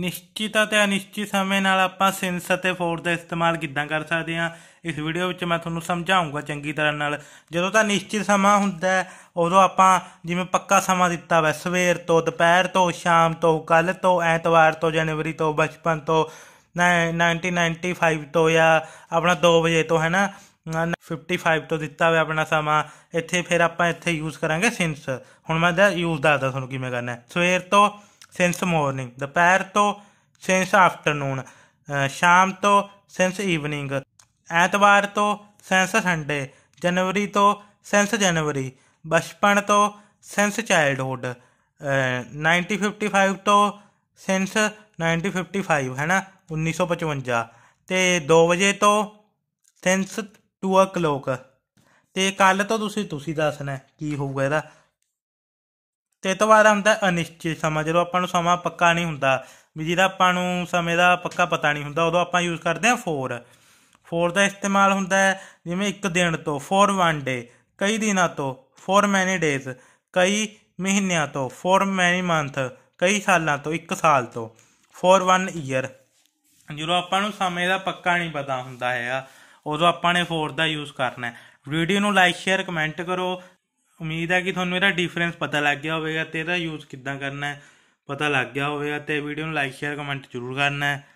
ਨਿਸ਼ਚਿਤ ਅਤੇ ਅਨਿਸ਼ਚਿਤ ਸਮੇਂ ਨਾਲ ਆਪਾਂ ਸਿੰਸ ਅਤੇ ਫੋਰ ਦਾ ਇਸਤੇਮਾਲ ਕਿੱਦਾਂ ਕਰ ਸਕਦੇ ਹਾਂ ਇਸ ਵੀਡੀਓ ਵਿੱਚ ਮੈਂ ਤੁਹਾਨੂੰ ਸਮਝਾਉਂਗਾ ਚੰਗੀ ਤਰ੍ਹਾਂ ਨਾਲ ਜਦੋਂ ਤਾਂ ਨਿਸ਼ਚਿਤ ਸਮਾਂ ਹੁੰਦਾ ਹੈ ਉਦੋਂ ਆਪਾਂ ਜਿਵੇਂ ਪੱਕਾ ਸਮਾਂ ਦਿੱਤਾ ਵੈ ਸਵੇਰ ਤੋਂ ਦੁਪਹਿਰ ਤੋਂ ਸ਼ਾਮ ਤੋਂ ਕੱਲ ਤੋਂ ਐਤਵਾਰ ਤੋਂ ਜਨਵਰੀ ਤੋਂ ਬਚਪਨ ਤੋਂ 1995 ਤੋਂ ਜਾਂ ਆਪਣਾ 2 ਵਜੇ ਤੋਂ ਹੈ ਨਾ 55 ਤੋਂ ਦਿੱਤਾ ਹੋਇਆ ਆਪਣਾ ਸਮਾਂ ਇੱਥੇ ਫਿਰ ਆਪਾਂ ਇੱਥੇ ਯੂਜ਼ ਕਰਾਂਗੇ ਸਿੰਸ ਹੁਣ ਮੈਂ ਦਾ ਯੂਜ਼ ਦੱਸਦਾ ਤੁਹਾਨੂੰ ਕਿਵੇਂ ਕਰਨਾ ਸਵੇਰ ਤੋਂ ਸਿੰਸ ਮਾਰਨਿੰਗ ਦੁਪਹਿਰ ਤੋਂ ਸਿੰਸ ਆਫਟਰਨੂਨ ਸ਼ਾਮ ਤੋਂ ਸਿੰਸ ਈਵਨਿੰਗ ਐਤਵਾਰ ਤੋਂ ਸਿੰਸ ਸੰਡੇ ਜਨਵਰੀ ਤੋਂ ਸਿੰਸ ਜਨਵਰੀ ਬਚਪਨ ਤੋਂ ਸਿੰਸ ਚਾਈਲਡਹੂਡ 1955 ਤੋਂ ਸਿੰਸ 1955 ਹੈਨਾ 1955 ਤੇ 2 ਵਜੇ ਤੋਂ ਸਿੰਸ 2 ਓਕਲੋਕ ਤੇ ਕੱਲ ਤੋਂ ਤੁਸੀਂ ਤੁਸੀਂ ਦੱਸਣਾ ਕੀ ਹੋਊਗਾ ਇਹਦਾ ਤੇ ਤੋਂ ਬਾਅਦ ਹੁੰਦਾ ਅਨਿਸ਼ਚਿਤ ਸਮਾਂ ਜਦੋਂ ਆਪਾਂ ਨੂੰ ਸਮਾਂ ਪੱਕਾ ਨਹੀਂ ਹੁੰਦਾ ਵੀ ਜਿਹਦਾ ਆਪਾਂ ਨੂੰ ਸਮੇਂ ਦਾ ਪੱਕਾ ਪਤਾ ਨਹੀਂ ਹੁੰਦਾ ਉਦੋਂ ਆਪਾਂ ਯੂਜ਼ ਕਰਦੇ ਹਾਂ ਫੋਰ ਫੋਰ ਦਾ ਇਸਤੇਮਾਲ ਹੁੰਦਾ ਹੈ ਜਿਵੇਂ ਇੱਕ ਦਿਨ ਤੋਂ ਫੋਰ ਵਨ ਡੇ ਕਈ ਦਿਨਾਂ ਤੋਂ ਫੋਰ ਮੈਨੀ ਡੇਜ਼ ਕਈ ਮਹੀਨਿਆਂ ਤੋਂ ਫੋਰ ਮੈਨੀ ਮੰਥ ਕਈ ਸਾਲਾਂ ਤੋਂ ਇੱਕ ਸਾਲ ਤੋਂ ਫੋਰ ਵਨ ਈਅਰ ਜਦੋਂ ਆਪਾਂ ਨੂੰ ਸਮੇਂ ਦਾ ਪੱਕਾ ਨਹੀਂ ਪਤਾ ਹੁੰਦਾ ਹੈਗਾ ਉਦੋਂ ਆਪਾਂ ਨੇ ਫੋਰ ਦਾ ਯੂਜ਼ ਕਰਨਾ ਹੈ ਵੀਡੀਓ ਨੂੰ ਲਾਈਕ ਸ਼ੇਅਰ ਕਮੈਂਟ ਕਰੋ ਉਮੀਦ ਹੈ ਕਿ ਤੁਹਾਨੂੰ ਇਹਦਾ ਡਿਫਰੈਂਸ ਪਤਾ ਲੱਗ ਗਿਆ ਹੋਵੇਗਾ ਤੇ ਇਹਦਾ ਯੂਜ਼ ਕਿੱਦਾਂ ਕਰਨਾ ਹੈ ਪਤਾ ਲੱਗ ਗਿਆ ਹੋਵੇਗਾ ਤੇ ਵੀਡੀਓ ਨੂੰ ਲਾਈਕ ਸ਼ੇਅਰ ਕਮੈਂਟ ਜ਼ਰੂਰ ਕਰਨਾ ਹੈ